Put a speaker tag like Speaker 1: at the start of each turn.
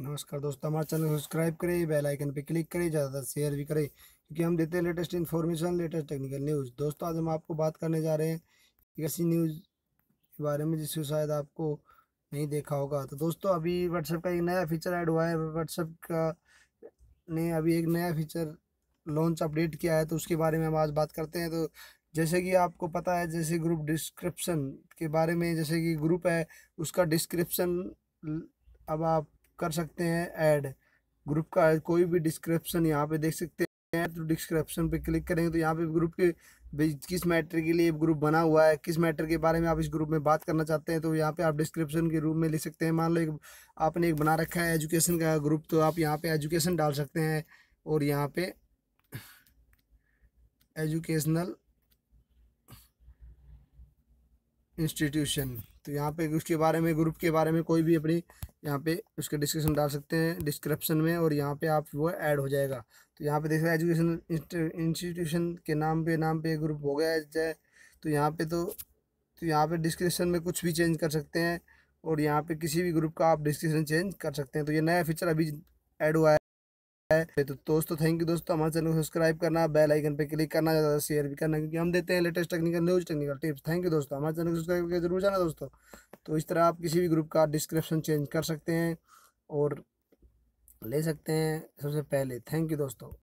Speaker 1: नमस्कार दोस्तों हमारे चैनल सब्सक्राइब करें बेल आइकन पर क्लिक करें ज़्यादातर शेयर भी करें क्योंकि हम देते हैं latest information latest technical news दोस्तों आज हम आपको बात करने जा रहे हैं एक ऐसी न्यूज़ के बारे में जिससे शायद आपको नहीं देखा होगा तो दोस्तों अभी व्हाट्सएप का एक नया फीचर ऐड हुआ है व्हाट्सएप का ने अभी एक नया फीचर लॉन्च अपडेट किया है तो उसके बारे में हम आज बात करते हैं तो जैसे कि आपको पता है जैसे ग्रुप डिस्क्रिप्शन के बारे में जैसे कि ग्रुप है उसका डिस्क्रिप्शन अब आप कर सकते हैं ऐड ग्रुप का कोई भी डिस्क्रिप्शन यहाँ पे देख सकते हैं तो डिस्क्रिप्शन पे क्लिक करेंगे तो यहाँ पे ग्रुप के किस मैटर के लिए ग्रुप बना हुआ है किस मैटर के बारे में आप इस ग्रुप में बात करना चाहते हैं तो यहाँ पे आप डिस्क्रिप्शन के रूप में लिख सकते हैं मान लो एक आपने एक बना रखा है एजुकेशन का ग्रुप तो आप यहाँ पर एजुकेशन डाल सकते हैं और यहाँ पर एजुकेशनल इंस्टीट्यूशन तो यहाँ पे उसके बारे में ग्रुप के बारे में कोई भी अपनी यहाँ पे उसके डिस्क्रिप्शन डाल सकते हैं डिस्क्रिप्शन में और यहाँ पे आप वो ऐड हो जाएगा तो यहाँ पे देख रहे हैं एजुकेशन इंस्टीट्यूशन के नाम पे नाम पे ग्रुप हो गया जाए तो यहाँ पे तो तो यहाँ पे डिस्क्रिप्शन में कुछ भी चेंज कर सकते हैं और यहाँ पे किसी भी ग्रुप का आप डिस्क्रिप्शन चेंज कर सकते हैं तो ये नया फीचर अभी ऐड हुआ है है तो दोस्तों थैंक यू दोस्तों हमारे चैनल को सब्सक्राइब करना बेल आइकन पे क्लिक करना ज़्यादा शेयर भी करना क्योंकि हम देते हैं latest technical news technical tips thank you दोस्तों हमारे चैनल को सब्सक्राइब करके जरूर जाना दोस्तों तो इस तरह आप किसी भी ग्रुप का डिस्क्रिप्शन चेंज कर सकते हैं और ले सकते हैं सबसे पहले थैंक यू दोस्तों